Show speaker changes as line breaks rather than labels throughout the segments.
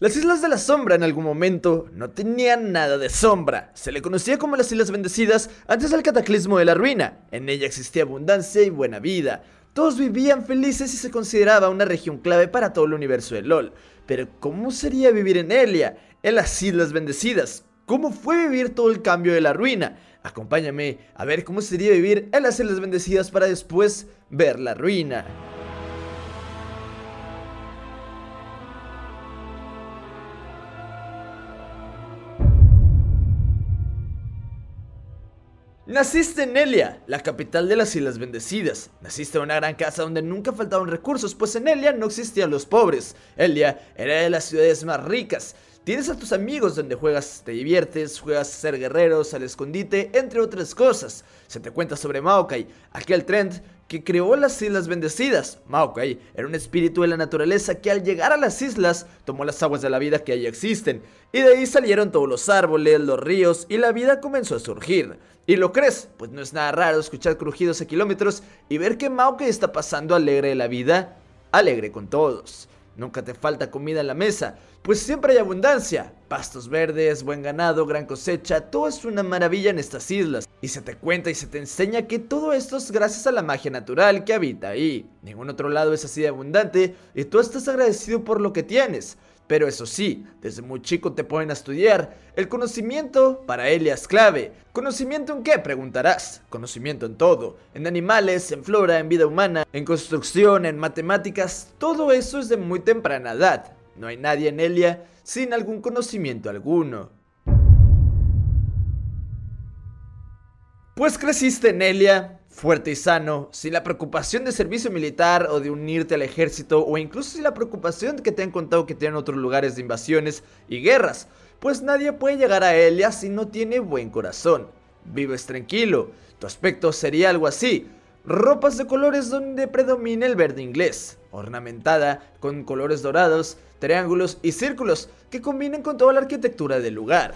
Las Islas de la Sombra en algún momento no tenían nada de sombra. Se le conocía como las Islas Bendecidas antes del cataclismo de la ruina. En ella existía abundancia y buena vida. Todos vivían felices y se consideraba una región clave para todo el universo de LOL. Pero ¿cómo sería vivir en Elia? En las Islas Bendecidas. ¿Cómo fue vivir todo el cambio de la ruina? Acompáñame a ver cómo sería vivir en las Islas Bendecidas para después ver la ruina. Naciste en Elia, la capital de las Islas Bendecidas. Naciste en una gran casa donde nunca faltaban recursos, pues en Elia no existían los pobres. Elia era de las ciudades más ricas. Tienes a tus amigos donde juegas, te diviertes, juegas a ser guerreros, al escondite, entre otras cosas. Se te cuenta sobre Maokai, aquel trend que creó las Islas Bendecidas. Maokai ah, era un espíritu de la naturaleza que al llegar a las islas tomó las aguas de la vida que allí existen. Y de ahí salieron todos los árboles, los ríos y la vida comenzó a surgir. ¿Y lo crees? Pues no es nada raro escuchar crujidos a kilómetros y ver que Maokai está pasando alegre de la vida, alegre con todos. Nunca te falta comida en la mesa, pues siempre hay abundancia. Pastos verdes, buen ganado, gran cosecha, todo es una maravilla en estas islas. Y se te cuenta y se te enseña que todo esto es gracias a la magia natural que habita ahí. Ningún otro lado es así de abundante y tú estás agradecido por lo que tienes. Pero eso sí, desde muy chico te ponen a estudiar. El conocimiento para Elia es clave. ¿Conocimiento en qué? Preguntarás. Conocimiento en todo. En animales, en flora, en vida humana, en construcción, en matemáticas. Todo eso es de muy temprana edad. No hay nadie en Elia sin algún conocimiento alguno. Pues creciste en Elia, fuerte y sano, sin la preocupación de servicio militar o de unirte al ejército o incluso sin la preocupación que te han contado que tienen otros lugares de invasiones y guerras, pues nadie puede llegar a Elia si no tiene buen corazón. Vives tranquilo, tu aspecto sería algo así, ropas de colores donde predomina el verde inglés, ornamentada con colores dorados, triángulos y círculos que combinan con toda la arquitectura del lugar.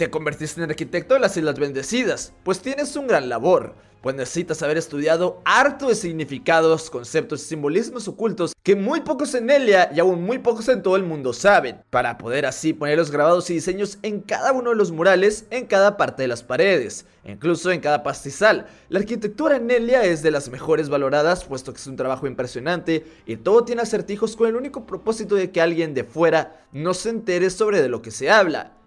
Te convertiste en arquitecto de las Islas Bendecidas, pues tienes un gran labor, pues necesitas haber estudiado harto de significados, conceptos y simbolismos ocultos que muy pocos en Elia y aún muy pocos en todo el mundo saben, para poder así poner los grabados y diseños en cada uno de los murales, en cada parte de las paredes, incluso en cada pastizal. La arquitectura en Elia es de las mejores valoradas, puesto que es un trabajo impresionante y todo tiene acertijos con el único propósito de que alguien de fuera no se entere sobre de lo que se habla.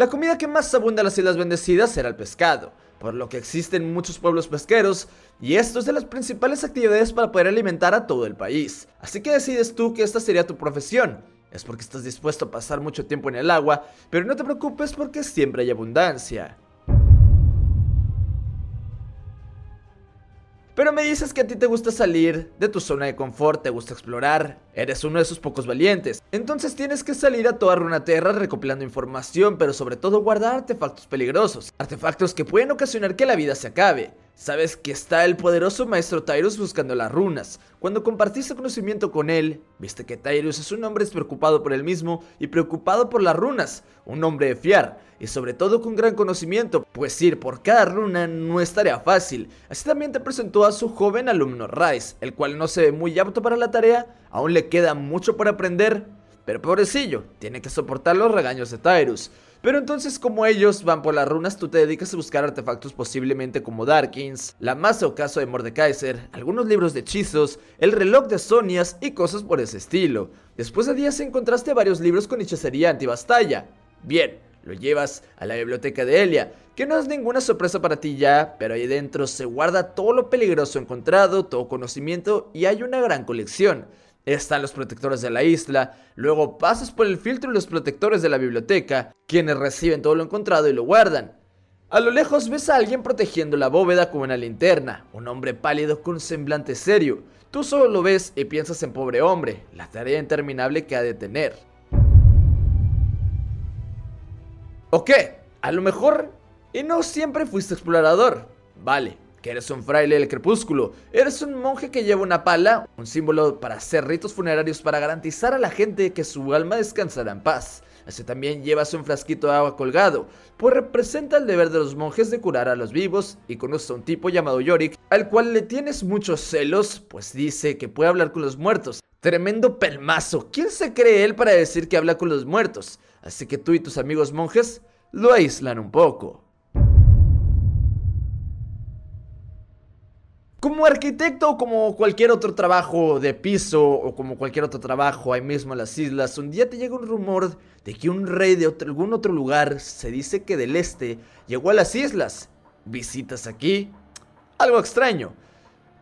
La comida que más abunda en las Islas Bendecidas será el pescado, por lo que existen muchos pueblos pesqueros, y esto es de las principales actividades para poder alimentar a todo el país. Así que decides tú que esta sería tu profesión. Es porque estás dispuesto a pasar mucho tiempo en el agua, pero no te preocupes porque siempre hay abundancia. Pero me dices que a ti te gusta salir de tu zona de confort, te gusta explorar, eres uno de esos pocos valientes. Entonces tienes que salir a toda tierra recopilando información, pero sobre todo guardar artefactos peligrosos, artefactos que pueden ocasionar que la vida se acabe. Sabes que está el poderoso maestro Tyrus buscando las runas. Cuando compartiste conocimiento con él, viste que Tyrus es un hombre despreocupado por él mismo y preocupado por las runas, un hombre de fiar, y sobre todo con gran conocimiento, pues ir por cada runa no es tarea fácil. Así también te presentó a su joven alumno Rice, el cual no se ve muy apto para la tarea, aún le queda mucho por aprender, pero pobrecillo, tiene que soportar los regaños de Tyrus. Pero entonces como ellos van por las runas, tú te dedicas a buscar artefactos posiblemente como Darkins, la masa o caso de Mordekaiser, algunos libros de hechizos, el reloj de Sonias y cosas por ese estilo. Después de días encontraste varios libros con hechicería antibastalla. Bien, lo llevas a la biblioteca de Elia, que no es ninguna sorpresa para ti ya, pero ahí dentro se guarda todo lo peligroso encontrado, todo conocimiento y hay una gran colección están los protectores de la isla, luego pasas por el filtro y los protectores de la biblioteca, quienes reciben todo lo encontrado y lo guardan. A lo lejos ves a alguien protegiendo la bóveda con una linterna, un hombre pálido con un semblante serio. Tú solo lo ves y piensas en pobre hombre, la tarea interminable que ha de tener. Ok, a lo mejor y no siempre fuiste explorador. Vale, que eres un fraile del crepúsculo, eres un monje que lleva una pala, un símbolo para hacer ritos funerarios para garantizar a la gente que su alma descansará en paz. Así también llevas un frasquito de agua colgado, pues representa el deber de los monjes de curar a los vivos y conoce a un tipo llamado Yorick, al cual le tienes muchos celos, pues dice que puede hablar con los muertos. Tremendo pelmazo, ¿quién se cree él para decir que habla con los muertos? Así que tú y tus amigos monjes lo aíslan un poco. Como arquitecto o como cualquier otro trabajo de piso o como cualquier otro trabajo ahí mismo en las islas, un día te llega un rumor de que un rey de algún otro lugar, se dice que del este, llegó a las islas. Visitas aquí, algo extraño.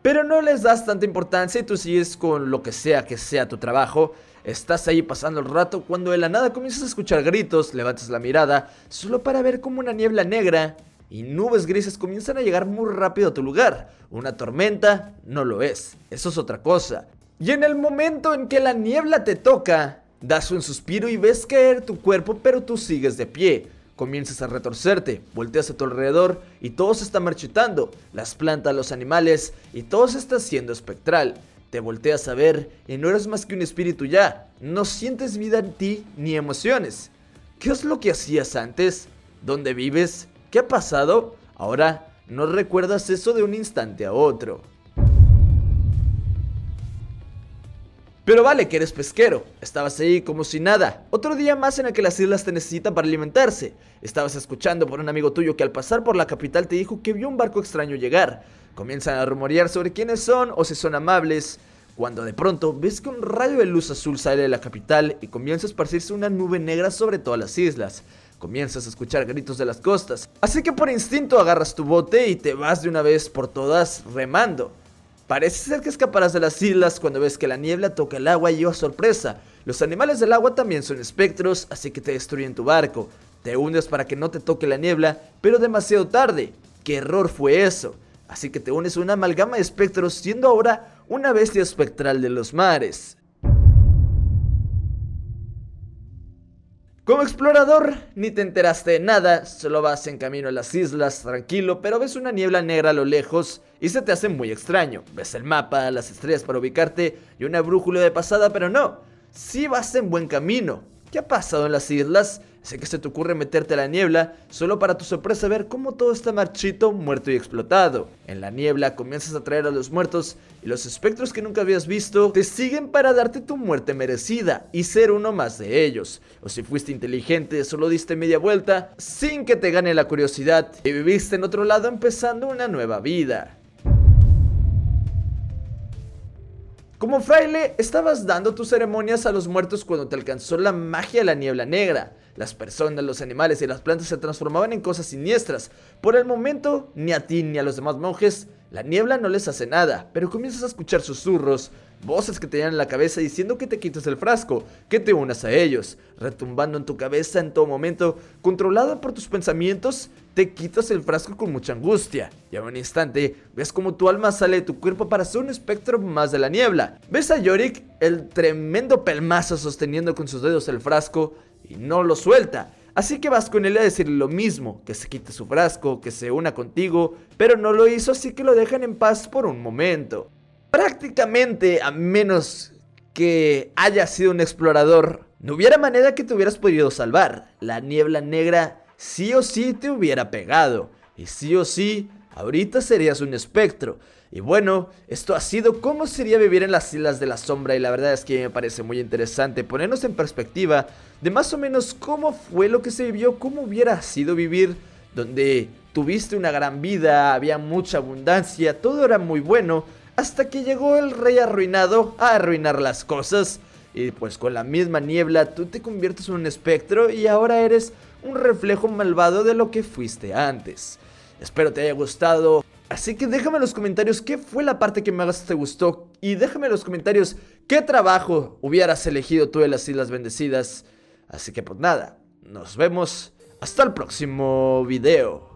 Pero no les das tanta importancia y tú sigues con lo que sea que sea tu trabajo. Estás ahí pasando el rato cuando de la nada comienzas a escuchar gritos, levantas la mirada, solo para ver como una niebla negra y nubes grises comienzan a llegar muy rápido a tu lugar. Una tormenta no lo es, eso es otra cosa. Y en el momento en que la niebla te toca, das un suspiro y ves caer tu cuerpo, pero tú sigues de pie. Comienzas a retorcerte, volteas a tu alrededor y todo se está marchitando, las plantas, los animales y todo se está haciendo espectral. Te volteas a ver y no eres más que un espíritu ya, no sientes vida en ti ni emociones. ¿Qué es lo que hacías antes? ¿Dónde vives? ¿Qué ha pasado? Ahora, no recuerdas eso de un instante a otro. Pero vale que eres pesquero, estabas ahí como si nada, otro día más en el que las islas te necesitan para alimentarse. Estabas escuchando por un amigo tuyo que al pasar por la capital te dijo que vio un barco extraño llegar. Comienzan a rumorear sobre quiénes son o si son amables, cuando de pronto ves que un rayo de luz azul sale de la capital y comienza a esparcirse una nube negra sobre todas las islas. Comienzas a escuchar gritos de las costas. Así que por instinto agarras tu bote y te vas de una vez por todas remando. Parece ser que escaparás de las islas cuando ves que la niebla toca el agua y oh sorpresa, los animales del agua también son espectros, así que te destruyen tu barco. Te hundes para que no te toque la niebla, pero demasiado tarde. ¿Qué error fue eso? Así que te unes a una amalgama de espectros siendo ahora una bestia espectral de los mares. Como explorador, ni te enteraste de nada, solo vas en camino a las islas tranquilo, pero ves una niebla negra a lo lejos y se te hace muy extraño. Ves el mapa, las estrellas para ubicarte y una brújula de pasada, pero no, si vas en buen camino. ¿Qué ha pasado en las islas? Sé que se te ocurre meterte a la niebla, solo para tu sorpresa ver cómo todo está marchito, muerto y explotado. En la niebla comienzas a traer a los muertos y los espectros que nunca habías visto te siguen para darte tu muerte merecida y ser uno más de ellos. O si fuiste inteligente, solo diste media vuelta sin que te gane la curiosidad y viviste en otro lado empezando una nueva vida. Como fraile, estabas dando tus ceremonias a los muertos cuando te alcanzó la magia de la niebla negra. Las personas, los animales y las plantas se transformaban en cosas siniestras. Por el momento, ni a ti ni a los demás monjes, la niebla no les hace nada, pero comienzas a escuchar susurros, voces que te llenan la cabeza diciendo que te quites el frasco, que te unas a ellos, retumbando en tu cabeza en todo momento, controlada por tus pensamientos, te quitas el frasco con mucha angustia. Y a un instante, ves como tu alma sale de tu cuerpo para ser un espectro más de la niebla. Ves a Yorick, el tremendo pelmazo sosteniendo con sus dedos el frasco, y no lo suelta. Así que él vas con a decirle lo mismo, que se quite su frasco, que se una contigo, pero no lo hizo así que lo dejan en paz por un momento. Prácticamente, a menos que haya sido un explorador, no hubiera manera que te hubieras podido salvar. La niebla negra sí o sí te hubiera pegado, y sí o sí Ahorita serías un espectro. Y bueno, esto ha sido cómo sería vivir en las Islas de la Sombra y la verdad es que me parece muy interesante ponernos en perspectiva de más o menos cómo fue lo que se vivió, cómo hubiera sido vivir donde tuviste una gran vida, había mucha abundancia, todo era muy bueno, hasta que llegó el rey arruinado a arruinar las cosas. Y pues con la misma niebla tú te conviertes en un espectro y ahora eres un reflejo malvado de lo que fuiste antes. Espero te haya gustado. Así que déjame en los comentarios qué fue la parte que más te gustó y déjame en los comentarios qué trabajo hubieras elegido tú de las Islas Bendecidas. Así que por pues nada, nos vemos hasta el próximo video.